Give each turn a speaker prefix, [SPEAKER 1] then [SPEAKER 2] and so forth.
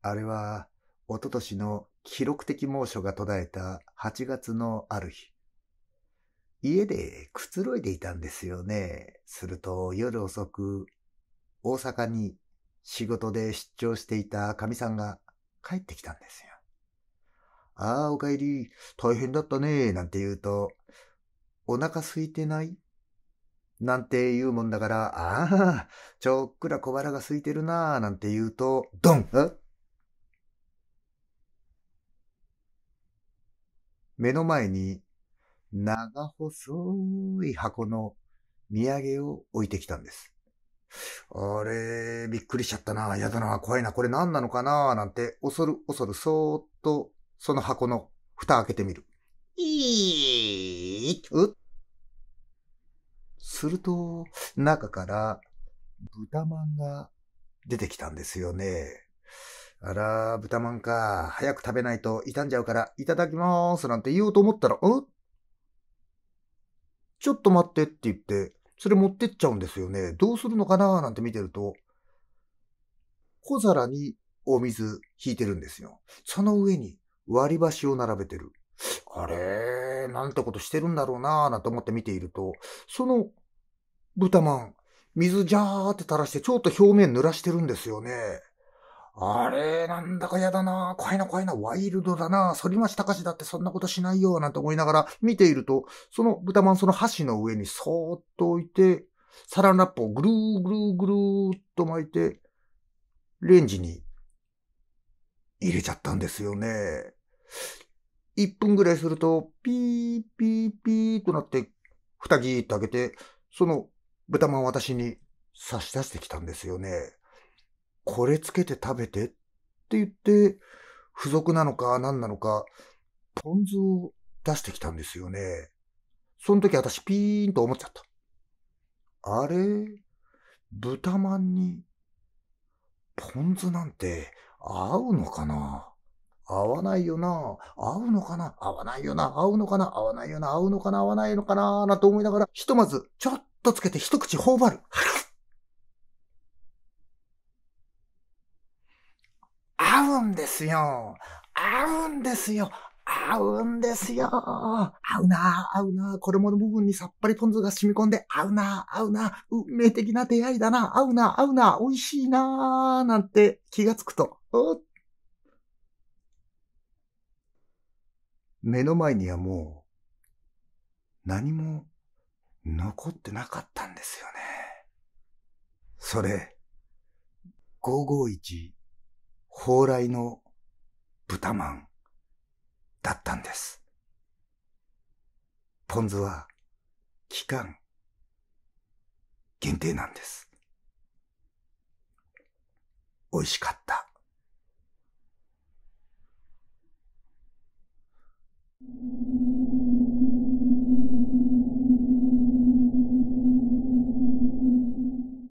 [SPEAKER 1] あれは、おととしの記録的猛暑が途絶えた8月のある日。家でくつろいでいたんですよね。すると夜遅く、大阪に仕事で出張していた神さんが帰ってきたんですよ。ああ、お帰り、大変だったね、なんて言うと、お腹空いてないなんて言うもんだから、ああ、ちょっくら小腹が空いてるな、なんて言うと、ドンえ目の前に長細い箱の土産を置いてきたんです。あれ、びっくりしちゃったな、やだな、怖いな、これ何なのかな、なんて、恐る恐るそーっと、その箱の蓋開けてみる。いーっすると、中から、豚まんが出てきたんですよね。あら、豚まんか。早く食べないと傷んじゃうから、いただきまーすなんて言おうと思ったら、んちょっと待ってって言って、それ持ってっちゃうんですよね。どうするのかなーなんて見てると、小皿にお水引いてるんですよ。その上に割り箸を並べてる。あれー、なんてことしてるんだろうなーなんて思って見ていると、その豚まん、水ジャーって垂らしてちょっと表面濡らしてるんですよね。あれ、なんだか嫌だな怖いな怖いな、ワイルドだな反町隆史だってそんなことしないよ、なんて思いながら見ていると、その豚まんその箸の上にそーっと置いて、サランラップをぐるーぐるーぐるーっと巻いて、レンジに入れちゃったんですよね。1分ぐらいすると、ピーピーピーとなって、蓋ギーっと開けて、その豚まん私に差し出してきたんですよね。これつけて食べてって言って、付属なのか何なのか、ポン酢を出してきたんですよね。その時私ピーンと思っちゃった。あれ豚まんに、ポン酢なんて合うのかな合わないよな合うのかな合わないよな合うのかな合わないよな合うのかな合わないのかななんて思いながら、ひとまず、ちょっとつけて一口頬張る。うんですよ。合うんですよ。合うんですよ。合うな、合うな。衣の部分にさっぱりポン酢が染み込んで、合うな、合うな。運命的な出会いだな。合うな、合うな。美味しいな。なんて気がつくと。目の前にはもう、何も残ってなかったんですよね。それ、551高麗の豚まんだったんです。ポン酢は期間限定なんです。美味しかった。